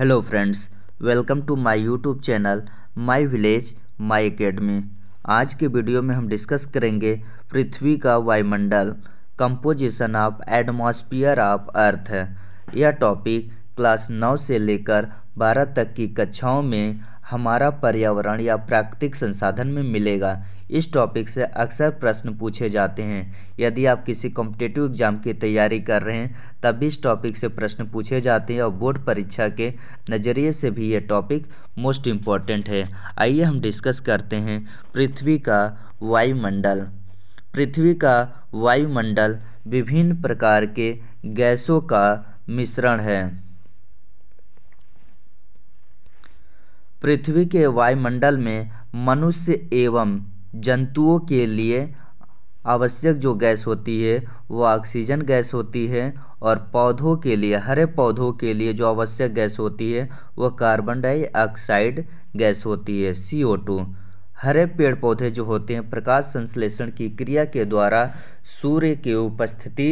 hello friends welcome to my YouTube channel my village my academy आज के video में हम डिस्कस करेंगे पृथ्वी का वायुमंडल composition of atmosphere of earth यह टॉपिक क्लास नौ से लेकर बारह तक की कक्षाओं में हमारा पर्यावरण या प्राकृतिक संसाधन में मिलेगा इस टॉपिक से अक्सर प्रश्न पूछे जाते हैं यदि आप किसी कॉम्पिटेटिव एग्जाम की तैयारी कर रहे हैं तब भी इस टॉपिक से प्रश्न पूछे जाते हैं और बोर्ड परीक्षा के नज़रिए से भी ये टॉपिक मोस्ट इम्पॉर्टेंट है आइए हम डिस्कस करते हैं पृथ्वी का वायुमंडल पृथ्वी का वायुमंडल विभिन्न प्रकार के गैसों का मिश्रण है पृथ्वी के वायुमंडल में मनुष्य एवं जंतुओं के लिए आवश्यक जो गैस होती है वो ऑक्सीजन गैस होती है और पौधों के लिए हरे पौधों के लिए जो आवश्यक गैस होती है वह कार्बन डाइऑक्साइड गैस होती है सी ओ टू हरे पेड़ पौधे जो होते हैं प्रकाश संश्लेषण की क्रिया के द्वारा सूर्य के उपस्थिति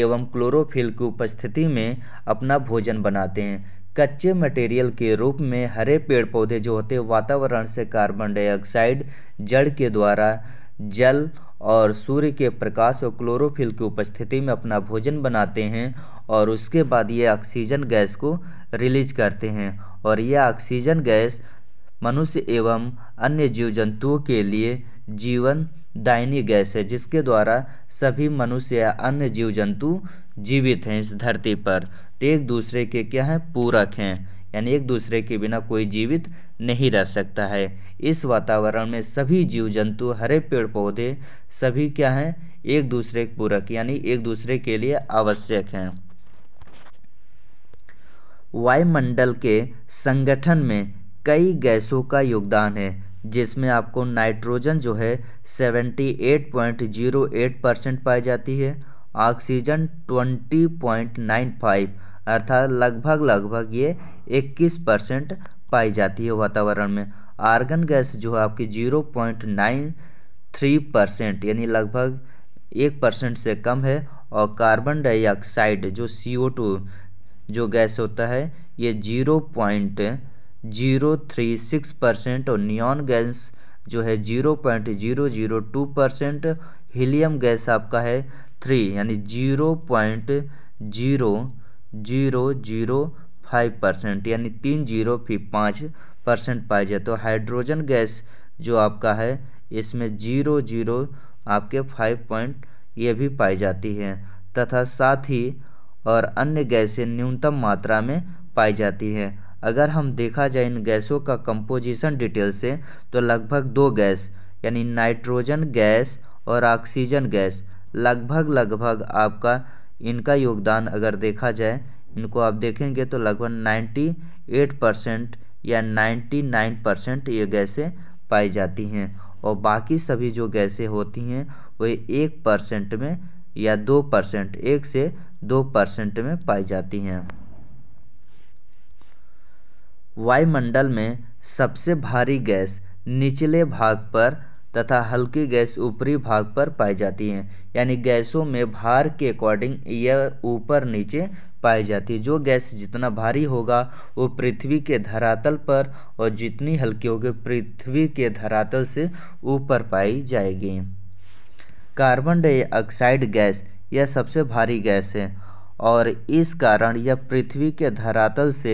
एवं क्लोरोफिल की उपस्थिति में अपना भोजन बनाते हैं कच्चे मटेरियल के रूप में हरे पेड़ पौधे जो होते हैं वातावरण से कार्बन डाइऑक्साइड जड़ के द्वारा जल और सूर्य के प्रकाश और क्लोरोफिल की उपस्थिति में अपना भोजन बनाते हैं और उसके बाद ये ऑक्सीजन गैस को रिलीज करते हैं और यह ऑक्सीजन गैस मनुष्य एवं अन्य जीव जंतुओं के लिए जीवन दायनी गैस है जिसके द्वारा सभी मनुष्य या अन्य जीव जंतु जीवित हैं इस धरती पर तो एक दूसरे के क्या हैं पूरक हैं यानी एक दूसरे के बिना कोई जीवित नहीं रह सकता है इस वातावरण में सभी जीव जंतु हरे पेड़ पौधे सभी क्या हैं एक दूसरे के पूरक यानी एक दूसरे के लिए आवश्यक हैं वायुमंडल के संगठन में कई गैसों का योगदान है जिसमें आपको नाइट्रोजन जो है 78.08 परसेंट पाई जाती है ऑक्सीजन 20.95 अर्थात लगभग लगभग ये 21 परसेंट पाई जाती है वातावरण में आर्गन गैस जो है आपकी 0.93 परसेंट यानी लगभग एक परसेंट से कम है और कार्बन डाइऑक्साइड जो सी जो गैस होता है ये zero point zero three six percent और नियॉन गैस जो है zero point zero zero two percent helium gas आपका है थ्री यानी zero point zero zero zero five percent यानी तीन जीरो फिर पाँच परसेंट पाए जाए तो हाइड्रोजन गैस जो आपका है इसमें जीरो जीरो आपके फाइव पॉइंट ये भी पाई जाती है तथा साथ ही और अन्य गैसें न्यूनतम मात्रा में पाई जाती है अगर हम देखा जाए इन गैसों का कंपोजिशन डिटेल से तो लगभग दो गैस यानी नाइट्रोजन गैस और ऑक्सीजन गैस लगभग लगभग आपका इनका योगदान अगर देखा जाए इनको आप देखेंगे तो लगभग 98 परसेंट या 99 परसेंट ये गैसें पाई जाती हैं और बाकी सभी जो गैसें होती हैं वे एक परसेंट में या दो परसेंट एक से दो परसेंट में पाई जाती हैं वायुमंडल में सबसे भारी गैस निचले भाग पर तथा हल्की गैस ऊपरी भाग पर पाई जाती हैं यानी गैसों में भार के अकॉर्डिंग यह ऊपर नीचे पाई जाती है जो गैस जितना भारी होगा वो पृथ्वी के धरातल पर और जितनी हल्की होगी पृथ्वी के धरातल से ऊपर पाई जाएगी कार्बन डाइऑक्साइड गैस यह सबसे भारी गैस है और इस कारण यह पृथ्वी के धरातल से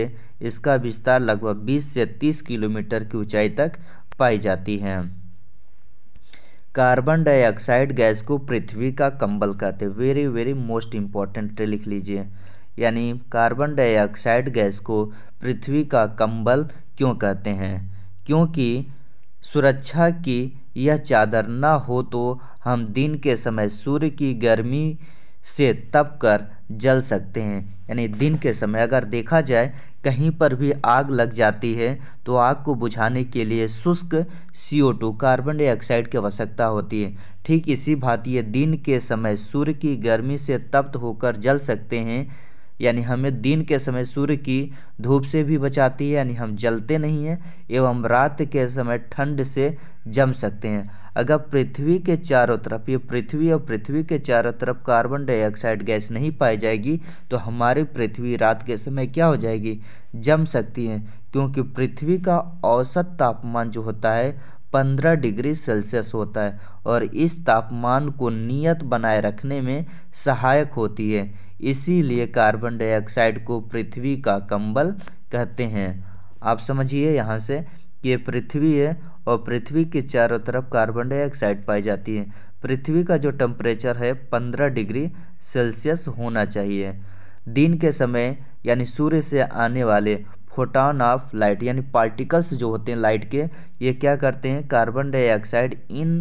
इसका विस्तार लगभग 20 से 30 किलोमीटर की ऊंचाई तक पाई जाती है कार्बन डाइऑक्साइड गैस को पृथ्वी का कंबल कहते हैं वेरी वेरी मोस्ट इम्पॉर्टेंट लिख लीजिए यानी कार्बन डाइऑक्साइड गैस को पृथ्वी का कंबल क्यों कहते हैं क्योंकि सुरक्षा की यह चादर ना हो तो हम दिन के समय सूर्य की गर्मी से तप कर जल सकते हैं यानी दिन के समय अगर देखा जाए कहीं पर भी आग लग जाती है तो आग को बुझाने के लिए शुष्क CO2 कार्बन डाइऑक्साइड की आवश्यकता होती है ठीक इसी भांति दिन के समय सूर्य की गर्मी से तप्त होकर जल सकते हैं यानी हमें दिन के समय सूर्य की धूप से भी बचाती है यानी हम जलते नहीं हैं एवं रात के समय ठंड से जम सकते हैं अगर पृथ्वी के चारों तरफ ये पृथ्वी और पृथ्वी के चारों तरफ कार्बन डाइऑक्साइड गैस नहीं पाई जाएगी तो हमारी पृथ्वी रात के समय क्या हो जाएगी जम सकती है क्योंकि पृथ्वी का औसत तापमान जो होता है पंद्रह डिग्री सेल्सियस होता है और इस तापमान को नियत बनाए रखने में सहायक होती है इसीलिए कार्बन डाइऑक्साइड को पृथ्वी का कंबल कहते हैं आप समझिए यहाँ से कि पृथ्वी है और पृथ्वी के चारों तरफ कार्बन डाइऑक्साइड पाई जाती है पृथ्वी का जो टेम्परेचर है पंद्रह डिग्री सेल्सियस होना चाहिए दिन के समय यानी सूर्य से आने वाले फोटान ऑफ लाइट यानी पार्टिकल्स जो होते हैं लाइट के ये क्या करते हैं कार्बन डाइऑक्साइड इन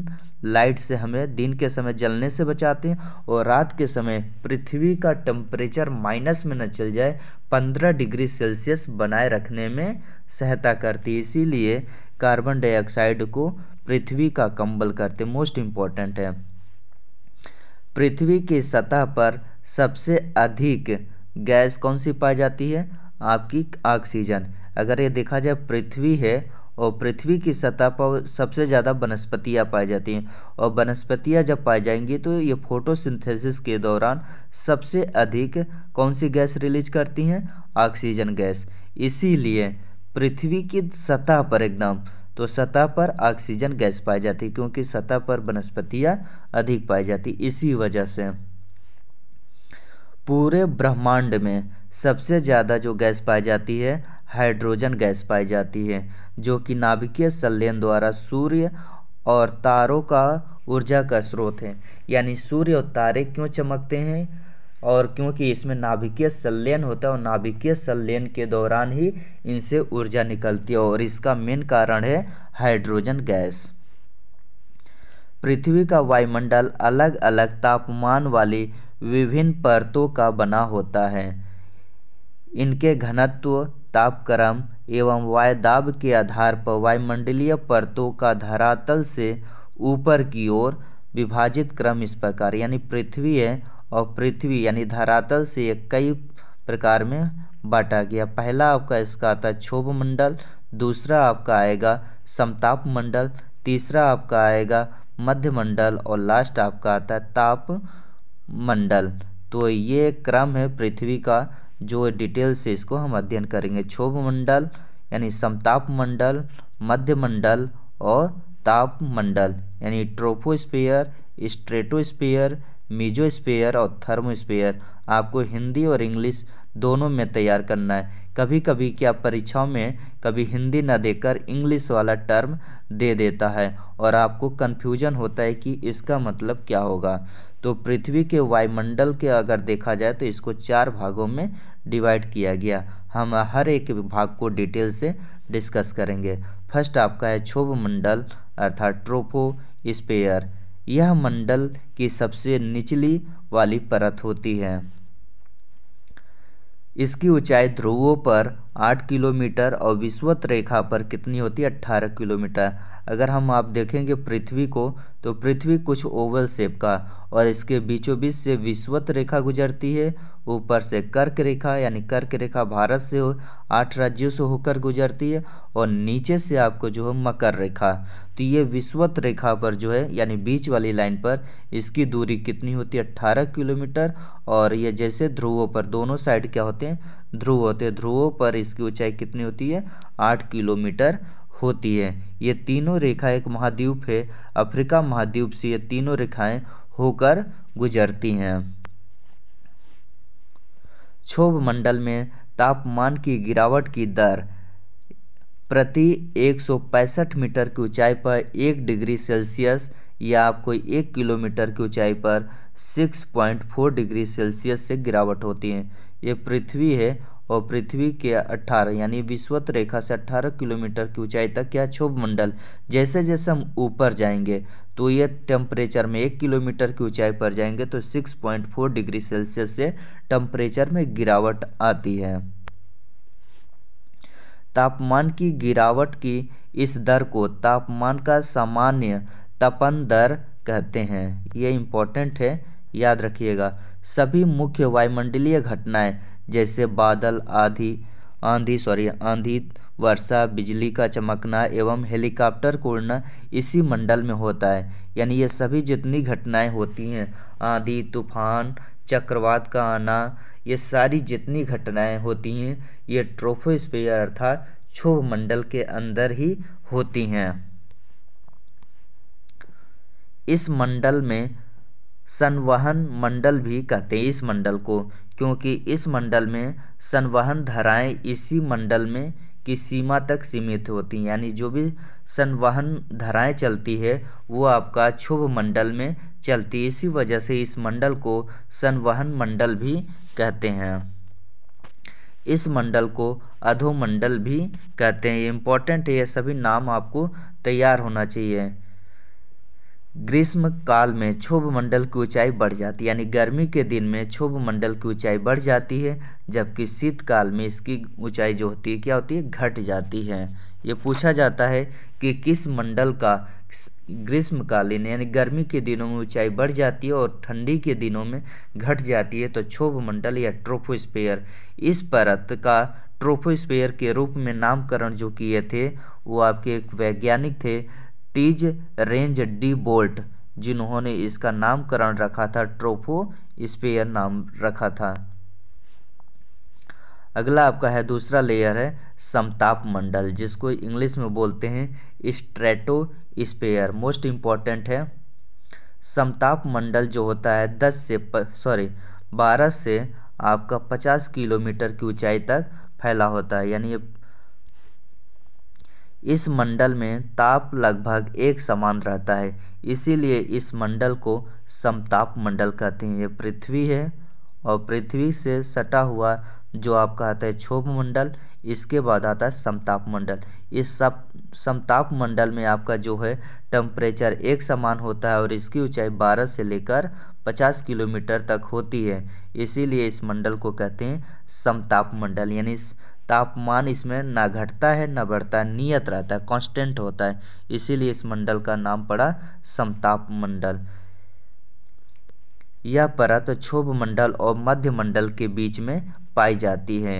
लाइट से हमें दिन के समय जलने से बचाते हैं और रात के समय पृथ्वी का टेम्परेचर माइनस में न चल जाए 15 डिग्री सेल्सियस बनाए रखने में सहायता करती है इसीलिए कार्बन डाइऑक्साइड को पृथ्वी का कंबल करते मोस्ट इम्पॉर्टेंट है पृथ्वी की सतह पर सबसे अधिक गैस कौन सी पाई जाती है आपकी ऑक्सीजन अगर ये देखा जाए पृथ्वी है और पृथ्वी की सतह पर सबसे ज़्यादा वनस्पतियाँ पाई जाती हैं और वनस्पतियाँ जब पाई जाएंगी तो ये फोटोसिंथेसिस के दौरान सबसे अधिक कौन सी गैस रिलीज करती हैं ऑक्सीजन गैस इसीलिए पृथ्वी की सतह पर एकदम तो सतह पर ऑक्सीजन गैस पाई जाती है क्योंकि सतह पर वनस्पतियाँ अधिक पाई जाती इसी वजह से पूरे ब्रह्मांड में सबसे ज़्यादा जो गैस पाई जाती है हाइड्रोजन गैस पाई जाती है जो कि नाभिकीय संलयन द्वारा सूर्य और तारों का ऊर्जा का स्रोत है यानी सूर्य और तारे क्यों चमकते हैं और क्योंकि इसमें नाभिकीय संलयन होता है और नाभिकीय संलयन के दौरान ही इनसे ऊर्जा निकलती है और इसका मेन कारण है हाइड्रोजन गैस पृथ्वी का वायुमंडल अलग अलग तापमान वाली विभिन्न परतों का बना होता है इनके घनत्व तापक्रम एवं वायदाब के आधार पर वायुमंडलीय परतों का धरातल से ऊपर की ओर विभाजित क्रम इस प्रकार यानी पृथ्वी है और पृथ्वी यानी धरातल से कई प्रकार में बांटा गया पहला आपका इसका आता है क्षोभ मंडल दूसरा आपका आएगा समताप मंडल तीसरा आपका आएगा मध्य मंडल और लास्ट आपका आता है ताप मंडल तो ये क्रम है पृथ्वी का जो डिटेल से इसको हम अध्ययन करेंगे क्षोभ मंडल यानी समताप मंडल मध्य मंडल और ताप मंडल यानी ट्रोफोस्पेयर स्ट्रेटोस्पेयर मीजोस्पेयर और थर्मोस्पेयर आपको हिंदी और इंग्लिश दोनों में तैयार करना है कभी कभी क्या परीक्षाओं में कभी हिंदी ना देकर इंग्लिश वाला टर्म दे देता है और आपको कन्फ्यूजन होता है कि इसका मतलब क्या होगा तो पृथ्वी के वायुमंडल के अगर देखा जाए तो इसको चार भागों में डिवाइड किया गया हम हर एक भाग को डिटेल से डिस्कस करेंगे फर्स्ट आपका है क्षोभ मंडल अर्थात ट्रोपो स्पेयर यह मंडल की सबसे निचली वाली परत होती है इसकी ऊंचाई ध्रुवों पर आठ किलोमीटर और विश्वत रेखा पर कितनी होती है अट्ठारह किलोमीटर अगर हम आप देखेंगे पृथ्वी को तो पृथ्वी कुछ ओवल शेप का और इसके बीचों बीच से विश्वत रेखा गुजरती है ऊपर से कर्क रेखा यानी कर्क रेखा भारत से आठ राज्यों से होकर गुजरती है और नीचे से आपको जो है मकर रेखा तो ये विश्वत रेखा पर जो है यानी बीच वाली लाइन पर इसकी दूरी कितनी होती है अट्ठारह किलोमीटर और ये जैसे ध्रुवों पर दोनों साइड क्या होते हैं ध्रुव होते हैं ध्रुवों पर इसकी ऊंचाई कितनी होती है आठ किलोमीटर होती है ये तीनों रेखा एक महाद्वीप है अफ्रीका महाद्वीप से ये तीनों रेखाएं होकर गुजरती हैं क्षोभ मंडल में तापमान की गिरावट की दर प्रति एक मीटर की ऊंचाई पर एक डिग्री सेल्सियस या आपको एक किलोमीटर की ऊंचाई पर 6.4 डिग्री सेल्सियस से गिरावट होती है ये पृथ्वी है और पृथ्वी के 18 यानी विश्वत रेखा से 18 किलोमीटर की ऊंचाई तक यह क्षोभ मंडल जैसे जैसे हम ऊपर जाएंगे तो ये टेम्परेचर में एक किलोमीटर की ऊंचाई पर जाएंगे तो 6.4 डिग्री सेल्सियस से टेम्परेचर में गिरावट आती है तापमान की गिरावट की इस दर को तापमान का सामान्य तपन दर कहते हैं ये इम्पोर्टेंट है याद रखिएगा सभी मुख्य वायुमंडलीय घटनाएं जैसे बादल आंधी सॉरी आंधी वर्षा बिजली का चमकना एवं हेलीकॉप्टर को उड़ना इसी मंडल में होता है यानी ये सभी जितनी घटनाएं होती हैं आंधी तूफान चक्रवात का आना ये सारी जितनी घटनाएं होती हैं ये ट्रोफोस्फीयर अर्थात क्षोभ मंडल के अंदर ही होती हैं इस मंडल में संवहन मंडल भी कहते हैं इस मंडल को क्योंकि इस मंडल में संवहन धाराएँ इसी मंडल में की सीमा तक सीमित होती हैं यानी जो भी संवहन धाराएँ चलती है वो आपका क्षुभ मंडल में चलती है इसी वजह से इस मंडल को संवहन मंडल भी कहते हैं इस मंडल को अधोमंडल भी कहते हैं इम्पोर्टेंट है ये सभी नाम आपको तैयार होना चाहिए ग्रीष्म काल में क्षोभ मंडल की ऊंचाई बढ़ जाती है यानी गर्मी के दिन में क्षोभ मंडल की ऊंचाई बढ़ जाती है जबकि शीतकाल में इसकी ऊंचाई जो होती है क्या होती है घट जाती है ये पूछा जाता है कि किस मंडल का ग्रीष्मकालीन यानी गर्मी के दिनों में ऊंचाई बढ़ जाती है और ठंडी के दिनों में घट जाती है तो क्षोभ मंडल या ट्रोफोस्पेयर इस परत का ट्रोफोस्पेयर के रूप में नामकरण जो किए थे वो आपके एक वैज्ञानिक थे टीज रेंज डी बोल्ट जिन्होंने इसका नामकरण रखा था ट्रोफो स्पेयर नाम रखा था अगला आपका है दूसरा लेयर है समताप मंडल जिसको इंग्लिश में बोलते हैं स्ट्रेटो स्पेयर मोस्ट इम्पॉर्टेंट है समताप मंडल जो होता है 10 से सॉरी 12 से आपका 50 किलोमीटर की ऊंचाई तक फैला होता है यानी ये इस मंडल में ताप लगभग एक समान रहता है इसीलिए इस मंडल को समताप मंडल कहते हैं ये पृथ्वी है और पृथ्वी से सटा हुआ जो आप कहते है क्षोभ मंडल इसके बाद आता है समताप मंडल इस सब समताप मंडल में आपका जो है टेम्परेचर एक समान होता है और इसकी ऊंचाई 12 से लेकर 50 किलोमीटर तक होती है इसीलिए इस मंडल को कहते हैं समताप मंडल यानी तापमान इसमें ना घटता है ना बढ़ता है नियत रहता है कांस्टेंट होता है इसीलिए इस मंडल का नाम पड़ा समताप मंडल यह परत तो क्षोभ मंडल और मध्य मंडल के बीच में पाई जाती है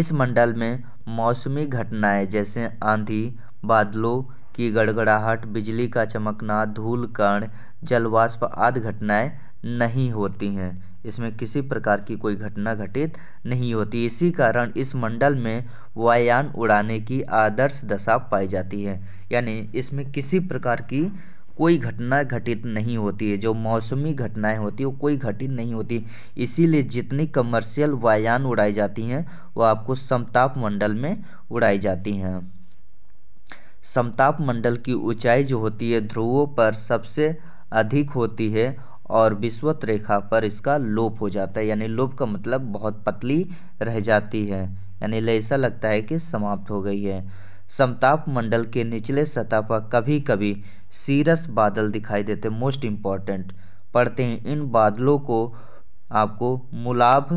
इस मंडल में मौसमी घटनाएं जैसे आंधी बादलों की गड़गड़ाहट बिजली का चमकना धूल कण जलवाष्प आदि घटनाएं नहीं होती हैं इसमें किसी प्रकार की कोई घटना घटित नहीं होती इसी कारण इस मंडल में वायान उड़ाने की आदर्श दशा पाई जाती है यानी इसमें किसी प्रकार की कोई घटना घटित नहीं होती है जो मौसमी घटनाएं होती है वो कोई घटित नहीं होती इसीलिए जितनी कमर्शियल वायान उड़ाई जाती हैं वो आपको समताप मंडल में उड़ाई जाती हैं समताप मंडल की ऊंचाई जो होती है ध्रुवों पर सबसे अधिक होती है और विश्वत रेखा पर इसका लोप हो जाता है यानी लोप का मतलब बहुत पतली रह जाती है यानी ऐसा लगता है कि समाप्त हो गई है समताप मंडल के निचले सतह पर कभी कभी सीरस बादल दिखाई देते मोस्ट इम्पॉर्टेंट पढ़ते हैं इन बादलों को आपको मुलाभ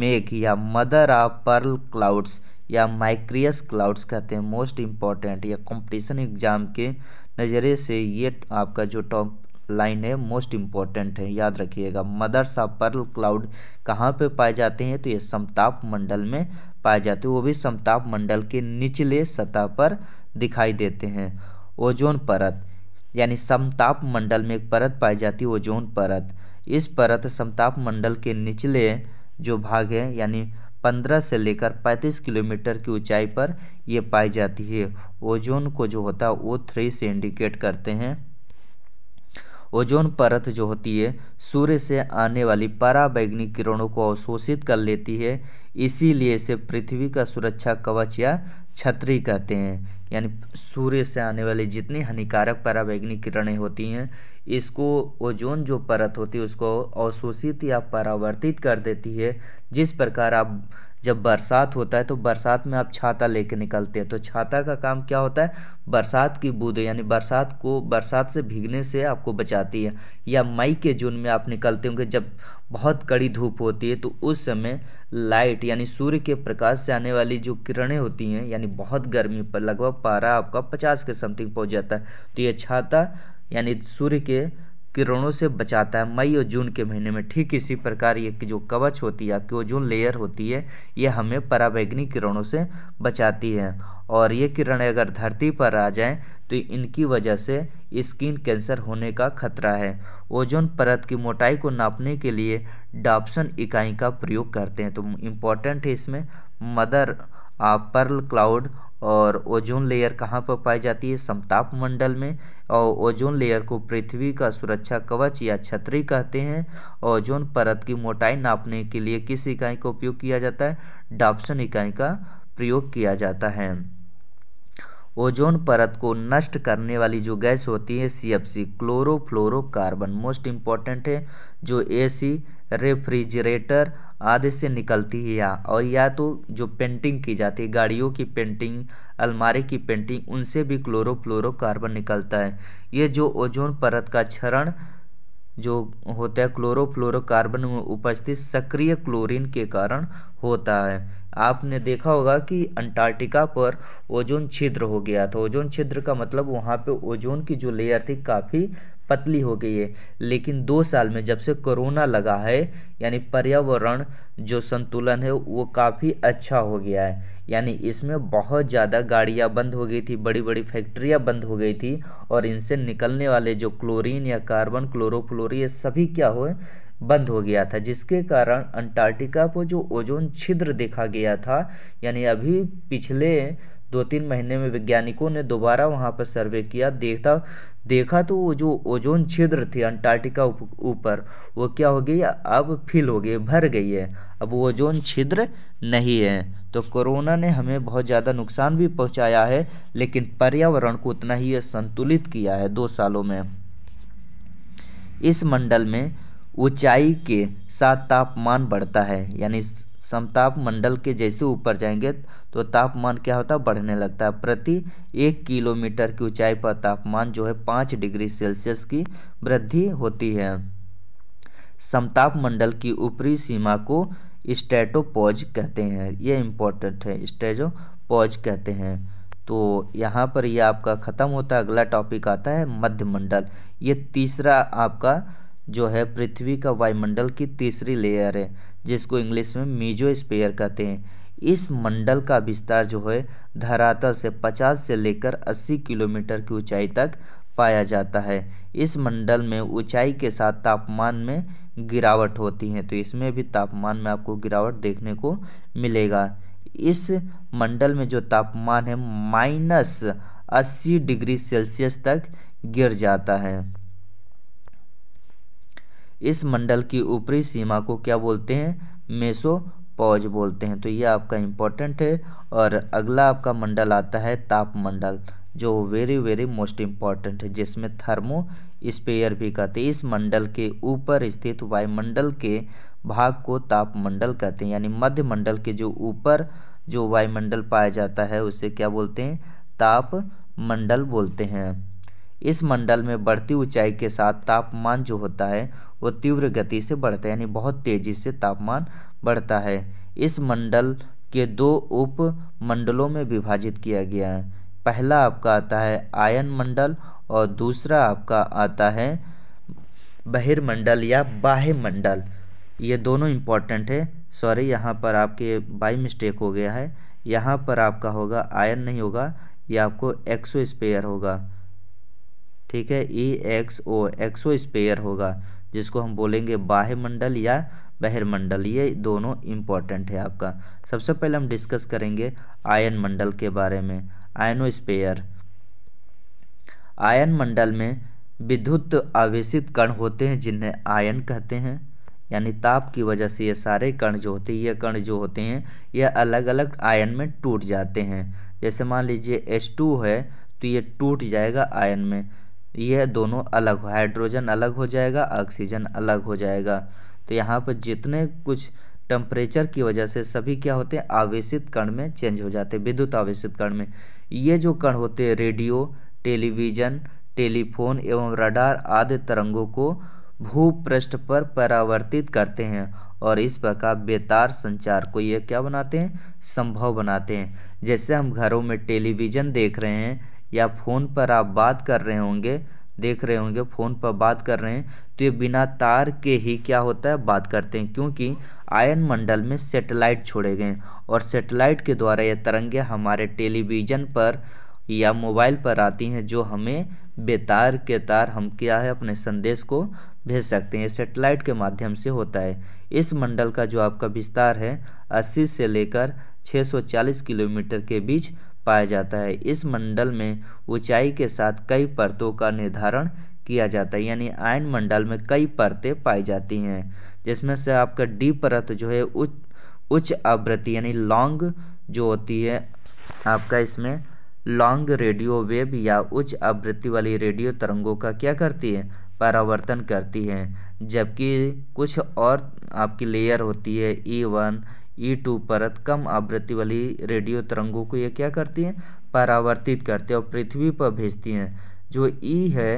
मेघ या मदर ऑफ पर्ल क्लाउड्स या माइक्रियस क्लाउड्स कहते हैं मोस्ट इम्पॉर्टेंट या कंपटीशन एग्जाम के नज़रिए से ये आपका जो टॉप लाइन है मोस्ट इम्पॉर्टेंट है याद रखिएगा मदर्स ऑफ पर्ल क्लाउड कहाँ पे पाए जाते हैं तो ये समताप मंडल में पाए जाते हैं वो भी समताप मंडल के निचले सतह पर दिखाई देते हैं ओजोन परत यानी समताप मंडल में एक परत पाई जाती है ओजोन परत इस परत समताप मंडल के निचले जो भाग है यानी 15 से लेकर 35 किलोमीटर की ऊंचाई पर ये पाई जाती है ओजोन को जो होता है वो थ्री से इंडिकेट करते हैं ओजोन परत जो होती है सूर्य से आने वाली पराबैंगनी किरणों को अवशोषित कर लेती है इसीलिए इसे पृथ्वी का सुरक्षा कवच या छतरी कहते हैं यानी सूर्य से आने वाली जितनी हानिकारक पराबैंगनी किरणें होती हैं इसको ओजोन जो परत होती है उसको अवशोषित या परावर्तित कर देती है जिस प्रकार आप जब बरसात होता है तो बरसात में आप छाता लेके निकलते हैं तो छाता का काम क्या होता है बरसात की बूंदें यानी बरसात को बरसात से भीगने से आपको बचाती है या मई के जून में आप निकलते होंगे जब बहुत कड़ी धूप होती है तो उस समय लाइट यानी सूर्य के प्रकाश से आने वाली जो किरणें होती हैं यानी बहुत गर्मी पर लगभग पारा आपका पचास के समथिंग पहुँच जाता है तो ये छाता यानी सूर्य के किरणों से बचाता है मई और जून के महीने में ठीक इसी प्रकार ये जो कवच होती है आपकी ओजोन लेयर होती है ये हमें पराबैग्नी किरणों से बचाती है और ये किरण अगर धरती पर आ जाएं तो इनकी वजह से स्किन कैंसर होने का खतरा है ओजोन परत की मोटाई को नापने के लिए डाप्सन इकाई का प्रयोग करते हैं तो इम्पोर्टेंट है इसमें मदर पर्ल क्लाउड और ओजोन लेयर कहाँ पर पाई जाती है समताप मंडल में और ओजोन लेयर को पृथ्वी का सुरक्षा कवच या छतरी कहते हैं ओजोन परत की मोटाई नापने के लिए किस इकाई का उपयोग किया जाता है डॉप्सन इकाई का प्रयोग किया जाता है ओजोन परत को नष्ट करने वाली जो गैस होती है C F C chlorofluorocarbon most important है जो ए सी रेफ्रिजरेटर आदि से निकलती है या और या तो जो पेंटिंग की जाती है गाड़ियों की पेंटिंग अलमारी की पेंटिंग उनसे भी क्लोरोफ्लोरोकार्बन निकलता है ये जो ओजोन परत का क्षरण जो होता है क्लोरोफ्लोरोकार्बन में उपस्थित सक्रिय क्लोरीन के कारण होता है आपने देखा होगा कि अंटार्कटिका पर ओजोन छिद्र हो गया था ओजोन छिद्र का मतलब वहाँ पे ओजोन की जो लेयर थी काफ़ी पतली हो गई है लेकिन दो साल में जब से कोरोना लगा है यानी पर्यावरण जो संतुलन है वो काफ़ी अच्छा हो गया है यानी इसमें बहुत ज़्यादा गाड़ियाँ बंद हो गई थी बड़ी बड़ी फैक्ट्रियाँ बंद हो गई थी और इनसे निकलने वाले जो क्लोरीन या कार्बन क्लोरोफ्लोरी ये सभी क्या हो बंद हो गया था जिसके कारण अंटार्कटिका पर जो ओजोन छिद्र देखा गया था यानी अभी पिछले दो तीन महीने में वैज्ञानिकों ने दोबारा वहाँ पर सर्वे किया देखता देखा तो वो जो ओजोन छिद्र थी अंटार्कटिका ऊपर वो क्या हो गई अब फिल हो गई भर गई है अब वो ओजोन छिद्र नहीं है तो कोरोना ने हमें बहुत ज़्यादा नुकसान भी पहुंचाया है लेकिन पर्यावरण को उतना ही संतुलित किया है दो सालों में इस मंडल में ऊंचाई के साथ तापमान बढ़ता है यानी समताप मंडल के जैसे ऊपर जाएंगे तो तापमान क्या होता है बढ़ने लगता है प्रति एक किलोमीटर की ऊंचाई पर तापमान जो है पाँच डिग्री सेल्सियस की वृद्धि होती है समताप मंडल की ऊपरी सीमा को स्टेटोपॉज कहते हैं ये इम्पोर्टेंट है स्टेजोपॉज कहते हैं तो यहाँ पर ये आपका ख़त्म होता है अगला टॉपिक आता है मध्यमंडल ये तीसरा आपका जो है पृथ्वी का वायुमंडल की तीसरी लेयर है जिसको इंग्लिश में मीजो स्पेयर कहते हैं इस मंडल का विस्तार जो है धरातल से 50 से लेकर 80 किलोमीटर की ऊंचाई तक पाया जाता है इस मंडल में ऊंचाई के साथ तापमान में गिरावट होती है तो इसमें भी तापमान में आपको गिरावट देखने को मिलेगा इस मंडल में जो तापमान है माइनस अस्सी डिग्री सेल्सियस तक गिर जाता है इस मंडल की ऊपरी सीमा को क्या बोलते हैं मेसो पौज बोलते हैं तो ये आपका इम्पोर्टेंट है और अगला आपका मंडल आता है तापमंडल जो वेरी वेरी मोस्ट इम्पॉर्टेंट है जिसमें थर्मो स्पेयर भी कहते हैं इस मंडल के ऊपर स्थित वायुमंडल के भाग को तापमंडल कहते हैं यानी मध्य मंडल के जो ऊपर जो वायुमंडल पाया जाता है उसे क्या बोलते हैं ताप मंडल बोलते हैं इस मंडल में बढ़ती ऊंचाई के साथ तापमान जो होता है वो तीव्र गति से बढ़ता है यानी बहुत तेज़ी से तापमान बढ़ता है इस मंडल के दो उप मंडलों में विभाजित किया गया है पहला आपका आता है आयन मंडल और दूसरा आपका आता है बहिर्मंडल या बाह्य मंडल ये दोनों इम्पॉर्टेंट है सॉरी यहाँ पर आपके बाई मिस्टेक हो गया है यहाँ पर आपका होगा आयन नहीं होगा ये आपको एक्सो स्पेयर होगा ठीक है ई एक्स ओ एक्सो स्पेयर होगा जिसको हम बोलेंगे बाह्य मंडल या बहिर्मंडल ये दोनों इम्पॉर्टेंट है आपका सबसे पहले हम डिस्कस करेंगे आयन मंडल के बारे में आयनोस्पेयर आयन मंडल में विद्युत आवेशित कण होते हैं जिन्हें आयन कहते हैं यानी ताप की वजह से ये सारे कण जो होते हैं ये कण जो होते हैं ये अलग अलग आयन में टूट जाते हैं जैसे मान लीजिए एस टू है तो ये टूट जाएगा आयन में ये दोनों अलग हो हाइड्रोजन अलग हो जाएगा ऑक्सीजन अलग हो जाएगा तो यहाँ पर जितने कुछ टेम्परेचर की वजह से सभी क्या होते हैं आवेशित कण में चेंज हो जाते हैं विद्युत आवेशित कण में ये जो कण होते हैं रेडियो टेलीविजन टेलीफोन एवं रडार आदि तरंगों को भूपृष्ठ पर परावर्तित करते हैं और इस प्रकार बेतार संचार को ये क्या बनाते हैं संभव बनाते हैं जैसे हम घरों में टेलीविज़न देख रहे हैं या फ़ोन पर आप बात कर रहे होंगे देख रहे होंगे फ़ोन पर बात कर रहे हैं तो ये बिना तार के ही क्या होता है बात करते हैं क्योंकि आयन मंडल में सेटेलाइट छोड़े गए और सेटेलाइट के द्वारा ये तरंगे हमारे टेलीविज़न पर या मोबाइल पर आती हैं जो हमें बेतार के तार हम क्या है अपने संदेश को भेज सकते हैं सेटेलाइट के माध्यम से होता है इस मंडल का जो आपका विस्तार है 80 से लेकर 640 किलोमीटर के बीच पाया जाता है इस मंडल में ऊंचाई के साथ कई परतों का निर्धारण किया जाता है यानी आयन मंडल में कई परतें पाई जाती हैं जिसमें से आपका डी परत जो है उच्च उच्च आवृत्ति यानी लॉन्ग जो होती है आपका इसमें लॉन्ग रेडियो वेव या उच्च आवृत्ति वाली रेडियो तरंगों का क्या करती है परावर्तन करती है जबकि कुछ और आपकी लेयर होती है E e one E two परत कम आवृत्ति वाली रेडियो तरंगों को ये क्या करती है परावर्तित करती है और पृथ्वी पर भेजती हैं जो ई e है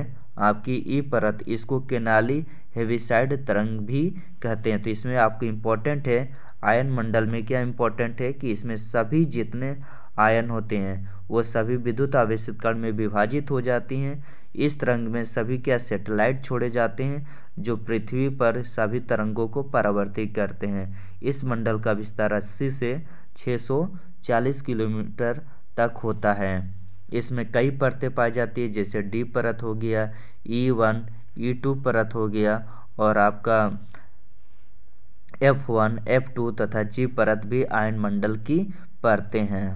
आपकी ई e परत इसको केनाली हेविसाइड तरंग भी कहते हैं तो इसमें आपको इम्पोर्टेंट है आयन मंडल में क्या इम्पोर्टेंट है कि इसमें सभी जितने आयन होते हैं वो सभी विद्युत आवेश में विभाजित हो जाती हैं इस तरंग में सभी क्या सेटेलाइट छोड़े जाते हैं जो पृथ्वी पर सभी तरंगों को परावर्तित करते हैं इस मंडल का विस्तार अस्सी से 640 किलोमीटर तक होता है इसमें कई परतें पाई जाती है जैसे डी परत हो गया ई वन ई टू परत हो गया और आपका एफ वन एफ टू तथा जी परत भी आयन मंडल की परतें हैं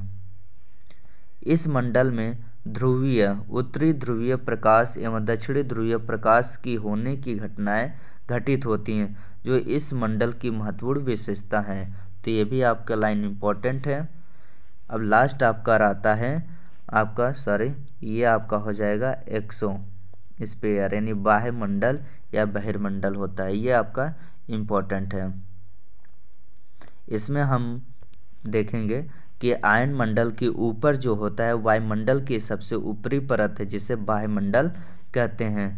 इस मंडल में ध्रुवीय उत्तरी ध्रुवीय प्रकाश एवं दक्षिणी ध्रुवीय प्रकाश की होने की घटनाएं घटित होती हैं जो इस मंडल की महत्वपूर्ण विशेषता है तो ये भी आपका लाइन इम्पोर्टेंट है अब लास्ट आपका रहता है आपका सॉरी ये आपका हो जाएगा एक्सो स्पेयर यानी बाह्य मंडल या बहिर्मंडल होता है ये आपका इम्पोर्टेंट है इसमें हम देखेंगे के आयन मंडल के ऊपर जो होता है वायुमंडल की सबसे ऊपरी परत है जिसे वायुमंडल कहते हैं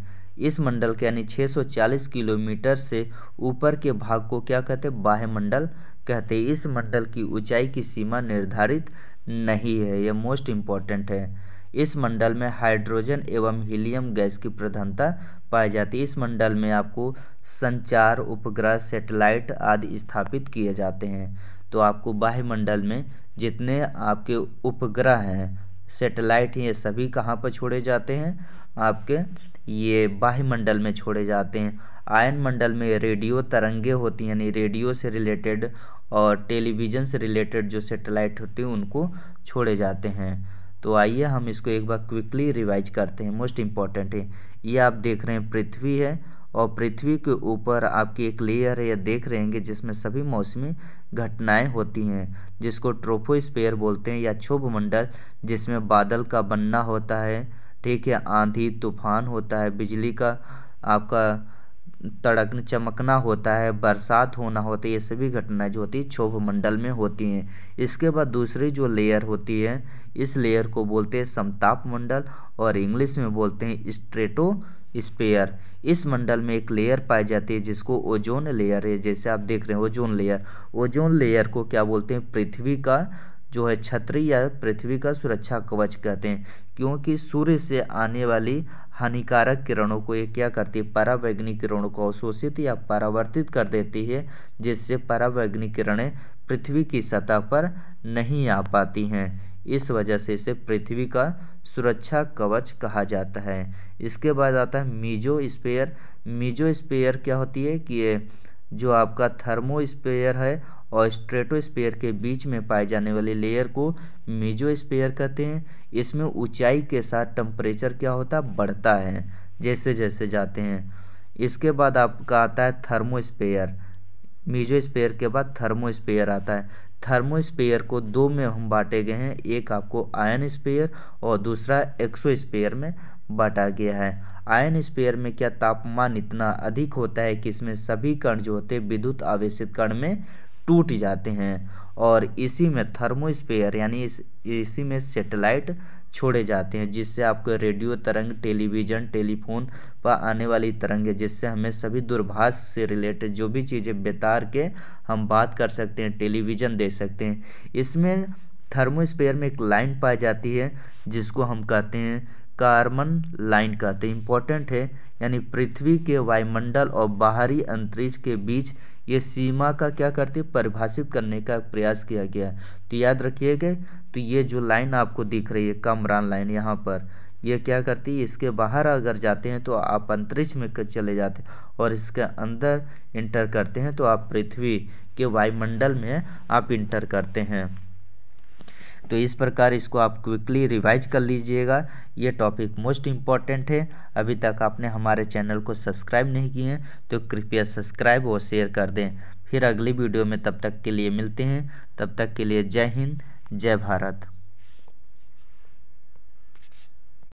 इस मंडल के यानी 640 किलोमीटर से ऊपर के भाग को क्या कहते हैं वायुमंडल कहते हैं इस मंडल की ऊंचाई की सीमा निर्धारित नहीं है यह मोस्ट इम्पॉर्टेंट है इस मंडल में हाइड्रोजन एवं हीलियम गैस की प्रधानता पाई जाती है इस मंडल में आपको संचार उपग्रह सेटेलाइट आदि स्थापित किए जाते हैं तो आपको वायुमंडल में जितने आपके उपग्रह हैं सेटेलाइट हैं ये सभी कहाँ पर छोड़े जाते हैं आपके ये वायुमंडल में छोड़े जाते हैं आयन मंडल में रेडियो तरंगे होती हैं यानी रेडियो से रिलेटेड और टेलीविज़न से रिलेटेड जो सेटेलाइट होती हैं उनको छोड़े जाते हैं तो आइए हम इसको एक बार क्विकली रिवाइज करते हैं मोस्ट इम्पॉर्टेंट है ये आप देख रहे हैं पृथ्वी है और पृथ्वी के ऊपर आपकी एक लेयर है देख रहे जिसमें सभी मौसमी घटनाएं होती हैं जिसको ट्रोपोस्पेयर बोलते हैं या क्षोभ मंडल जिसमें बादल का बनना होता है ठीक है आंधी तूफान होता है बिजली का आपका तड़क चमकना होता है बरसात होना होता है ये सभी घटनाएं जो होती है क्षोभ मंडल में होती हैं इसके बाद दूसरी जो लेयर होती है इस लेयर को बोलते हैं समताप मंडल और इंग्लिश में बोलते हैं स्ट्रेटो स्पेयर इस मंडल में एक लेयर पाई जाती है जिसको ओजोन लेयर है जैसे आप देख रहे हैं ओजोन लेयर ओजोन लेयर को क्या बोलते हैं पृथ्वी का जो है छतरी या पृथ्वी का सुरक्षा कवच कहते हैं क्योंकि सूर्य से आने वाली हानिकारक किरणों को ये क्या करती है परावैग्निक किरणों को अवशोषित या परावर्तित कर देती है जिससे परावैग्निक किरणें पृथ्वी की सतह पर नहीं आ पाती हैं इस वजह से इसे पृथ्वी का सुरक्षा कवच कहा जाता है इसके बाद आता है मीजो स्पेयर मीजो स्पेयर क्या होती है कि ये जो आपका थर्मो स्पेयर है और स्ट्रेटो स्पेयर के बीच में पाए जाने वाले लेयर को मीजो स्पेयर कहते हैं इसमें ऊंचाई के साथ टम्परेचर क्या होता बढ़ता है जैसे जैसे जाते हैं इसके बाद आपका आता है थर्मोस्पेयर स्पेयर के बाद थर्मोस्पेयर आता है थर्मोस्पेयर को दो में हम बांटे गए हैं एक आपको आयन स्पेयर और दूसरा स्पेयर में बांटा गया है आयन स्पेयर में क्या तापमान इतना अधिक होता है कि इसमें सभी कण जो होते हैं विद्युत आवेशित कण में टूट जाते हैं और इसी में थर्मोस्पेयर यानी इस इसी में सेटेलाइट छोड़े जाते हैं जिससे आपको रेडियो तरंग टेलीविज़न टेलीफोन पर आने वाली तरंग है जिससे हमें सभी दूरभाष से रिलेटेड जो भी चीज़ें बेतार के हम बात कर सकते हैं टेलीविज़न देख सकते हैं इसमें थर्मोस्पेयर में एक लाइन पाई जाती है जिसको हम कहते हैं कार्बन लाइन कहते हैं इंपॉर्टेंट है यानी पृथ्वी के वायुमंडल और बाहरी अंतरिक्ष के बीच ये सीमा का क्या करती है परिभाषित करने का प्रयास किया गया है तो याद रखिएगा तो ये जो लाइन आपको दिख रही है कमरान लाइन यहाँ पर ये क्या करती है इसके बाहर अगर जाते हैं तो आप अंतरिक्ष में चले जाते हैं और इसके अंदर इंटर करते हैं तो आप पृथ्वी के वायुमंडल में आप इंटर करते हैं तो इस प्रकार इसको आप क्विकली रिवाइज कर लीजिएगा ये टॉपिक मोस्ट इम्पॉर्टेंट है अभी तक आपने हमारे चैनल को सब्सक्राइब नहीं किए हैं तो कृपया सब्सक्राइब और शेयर कर दें फिर अगली वीडियो में तब तक के लिए मिलते हैं तब तक के लिए जय हिंद जय भारत